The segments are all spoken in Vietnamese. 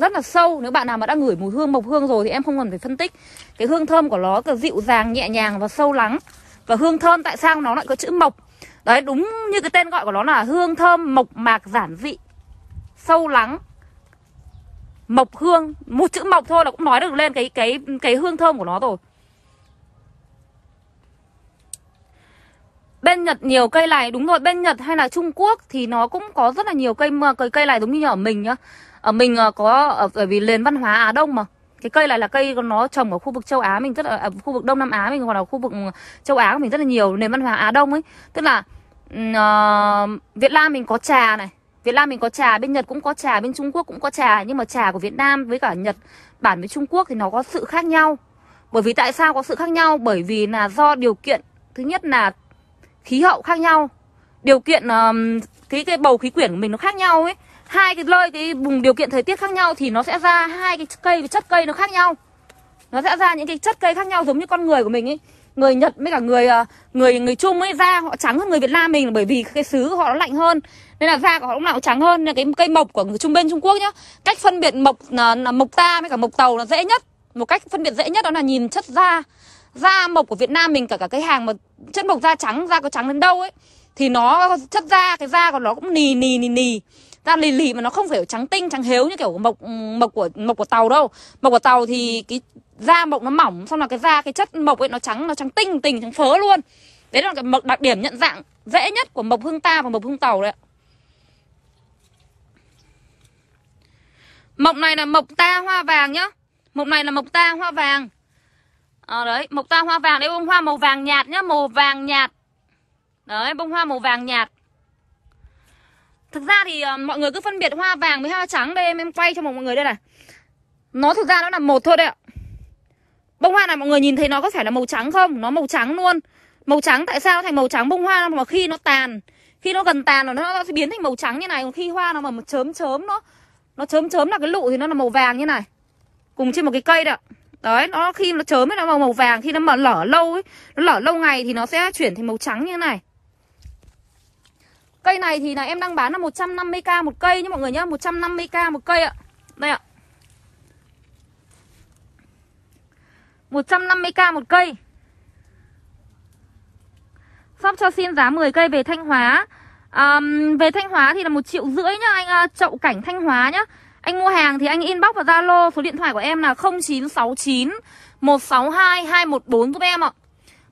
rất là sâu nếu bạn nào mà đã ngửi mùi hương mộc hương rồi thì em không cần phải phân tích cái hương thơm của nó là dịu dàng nhẹ nhàng và sâu lắng và hương thơm tại sao nó lại có chữ mộc đấy đúng như cái tên gọi của nó là hương thơm mộc mạc giản dị sâu lắng mộc hương một chữ mộc thôi là cũng nói được lên cái cái cái hương thơm của nó rồi bên Nhật nhiều cây này đúng rồi bên Nhật hay là Trung Quốc thì nó cũng có rất là nhiều cây cây cây này giống như ở mình nhá ở mình ờ, có ở ờ, bởi vì nền văn hóa Á Đông mà cái cây này là cây nó trồng ở khu vực châu Á mình rất là ở à, khu vực Đông Nam Á mình hoặc là khu vực ừ, châu Á của mình rất là nhiều nền văn hóa Á Đông ấy tức là uh, Việt Nam mình có trà này Việt Nam mình có trà, bên Nhật cũng có trà, bên Trung Quốc cũng có trà Nhưng mà trà của Việt Nam với cả Nhật bản với Trung Quốc thì nó có sự khác nhau Bởi vì tại sao có sự khác nhau? Bởi vì là do điều kiện Thứ nhất là khí hậu khác nhau điều kiện um, cái cái bầu khí quyển của mình nó khác nhau ấy hai cái nơi cái vùng điều kiện thời tiết khác nhau thì nó sẽ ra hai cái cây cái chất cây nó khác nhau nó sẽ ra những cái chất cây khác nhau giống như con người của mình ấy người Nhật với cả người ờ, người người Trung ấy da họ trắng hơn người Việt Nam mình bởi vì cái xứ của họ nó lạnh hơn nên là da của họ lúc nào cũng trắng hơn nên cái cây mộc của người Trung bên Trung Quốc nhá cách phân biệt mộc là, ờ, là mộc ta với cả mộc tàu là dễ nhất một cách phân biệt dễ nhất đó là nhìn chất da da mộc của Việt Nam mình cả cả cái hàng mà chất mộc da trắng da có trắng đến đâu ấy thì nó chất da cái da của nó cũng nì nì nì nì da lì lì mà nó không phải trắng tinh trắng hếu như kiểu mộc ừ, mộc của mộc của tàu đâu mộc của tàu thì cái da mộc nó mỏng xong là cái da cái chất mộc ấy nó trắng nó trắng tinh tình trắng phớ luôn đấy là cái mộc đặc điểm nhận dạng dễ nhất của mộc hương ta và mộc hương tàu đấy mộc này là mộc ta hoa vàng nhá mộc này là mộc ta hoa vàng à, đấy mộc ta hoa vàng đấy bông hoa màu vàng nhạt nhá màu vàng nhạt đấy bông hoa màu vàng nhạt thực ra thì uh, mọi người cứ phân biệt hoa vàng với hoa trắng đây em em quay cho mọi người đây này nó thực ra nó là một thôi đấy ạ bông hoa này mọi người nhìn thấy nó có phải là màu trắng không nó màu trắng luôn màu trắng tại sao thành màu trắng bông hoa mà khi nó tàn khi nó gần tàn là nó, nó sẽ biến thành màu trắng như này còn khi hoa nó mà chớm chớm nó nó chớm chớm là cái lụ thì nó là màu vàng như này cùng trên một cái cây đấy ạ Đấy, nó khi nó chớm ấy, nó màu màu vàng Khi nó mà lở lâu ấy, nó lở lâu ngày thì nó sẽ chuyển thành màu trắng như thế này Cây này thì là em đang bán là 150k một cây nhé mọi người nhá 150k một cây ạ Đây ạ 150k một cây Shop cho xin giá 10 cây về Thanh Hóa à, Về Thanh Hóa thì là một triệu rưỡi nhá Anh à, chậu cảnh Thanh Hóa nhá anh mua hàng thì anh inbox vào Zalo số điện thoại của em là 0969 162 214 giúp em ạ.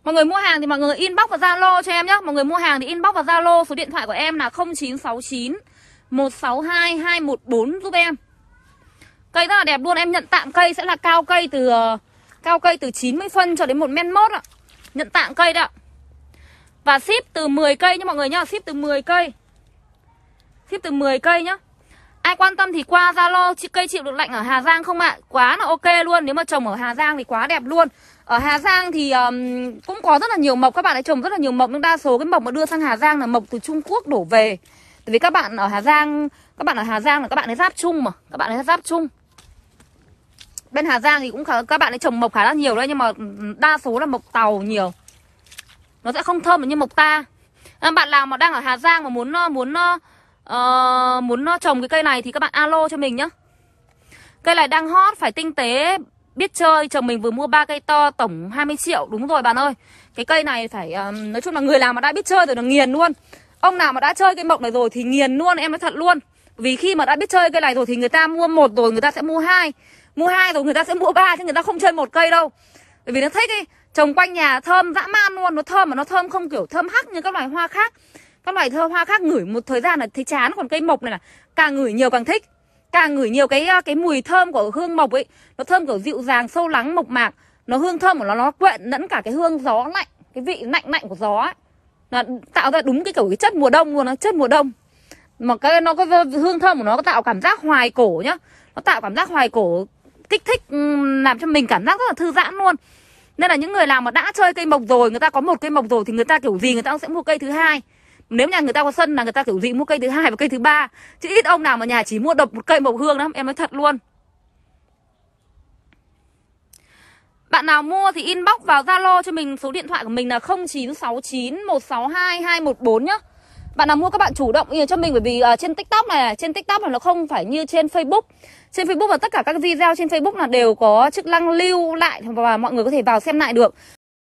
Mọi người mua hàng thì mọi người inbox vào Zalo cho em nhé Mọi người mua hàng thì inbox vào Zalo Số điện thoại của em là 0969 162 214 giúp em Cây rất là đẹp luôn Em nhận tặng cây sẽ là cao cây từ ờ, Cao cây từ 90 phân cho đến 1 mét mốt ạ Nhận tặng cây đó Và ship từ 10 cây nhé mọi người nhá Ship từ 10 cây Ship từ 10 cây nhá Ai quan tâm thì qua Zalo cây chịu được lạnh ở Hà Giang không ạ? Quá là ok luôn, nếu mà trồng ở Hà Giang thì quá đẹp luôn. Ở Hà Giang thì um, cũng có rất là nhiều mộc, các bạn ấy trồng rất là nhiều mộc nhưng đa số cái mộc mà đưa sang Hà Giang là mộc từ Trung Quốc đổ về. Tại vì các bạn ở Hà Giang, các bạn ở Hà Giang là các bạn ấy giáp chung mà, các bạn ấy giáp chung. Bên Hà Giang thì cũng khá, các bạn ấy trồng mộc khá là nhiều đấy nhưng mà đa số là mộc tàu nhiều. Nó sẽ không thơm như mộc ta. À, bạn nào mà đang ở Hà Giang mà muốn muốn uh, muốn trồng cái cây này thì các bạn alo cho mình nhé Cây này đang hot, phải tinh tế, biết chơi. Chồng mình vừa mua ba cây to, tổng 20 triệu. Đúng rồi bạn ơi. Cái cây này phải, uh, nói chung là người nào mà đã biết chơi rồi là nghiền luôn. Ông nào mà đã chơi cây mộc này rồi thì nghiền luôn, em nói thật luôn. Vì khi mà đã biết chơi cây này rồi thì người ta mua một rồi người ta sẽ mua hai Mua hai rồi người ta sẽ mua ba chứ người ta không chơi một cây đâu. Bởi vì nó thích ấy, trồng quanh nhà thơm dã man luôn, nó thơm mà nó thơm không kiểu thơm hắc như các loài hoa khác. Các loại thơ hoa khác ngửi một thời gian là thấy chán Còn cây mộc này là càng ngửi nhiều càng thích Càng ngửi nhiều cái cái mùi thơm của hương mộc ấy Nó thơm kiểu dịu dàng, sâu lắng, mộc mạc Nó hương thơm của nó nó quyện lẫn cả cái hương gió lạnh Cái vị lạnh lạnh của gió ấy là tạo ra đúng cái kiểu cái chất mùa đông luôn nó chất mùa đông mà cái nó có hương thơm của nó có tạo cảm giác hoài cổ nhá nó tạo cảm giác hoài cổ kích thích làm cho mình cảm giác rất là thư giãn luôn nên là những người nào mà đã chơi cây mộc rồi người ta có một cây mộc rồi thì người ta kiểu gì người ta cũng sẽ mua cây thứ hai nếu nhà người ta có sân là người ta kiểu gì mua cây thứ hai và cây thứ ba chứ ít ông nào mà nhà chỉ mua độc một cây mộc hương lắm em nói thật luôn Bạn nào mua thì inbox vào Zalo cho mình số điện thoại của mình là 0969162214 162 nhá. Bạn nào mua các bạn chủ động cho mình bởi vì uh, trên TikTok này, trên TikTok này nó không phải như trên Facebook. Trên Facebook và tất cả các video trên Facebook là đều có chức năng lưu lại và mọi người có thể vào xem lại được.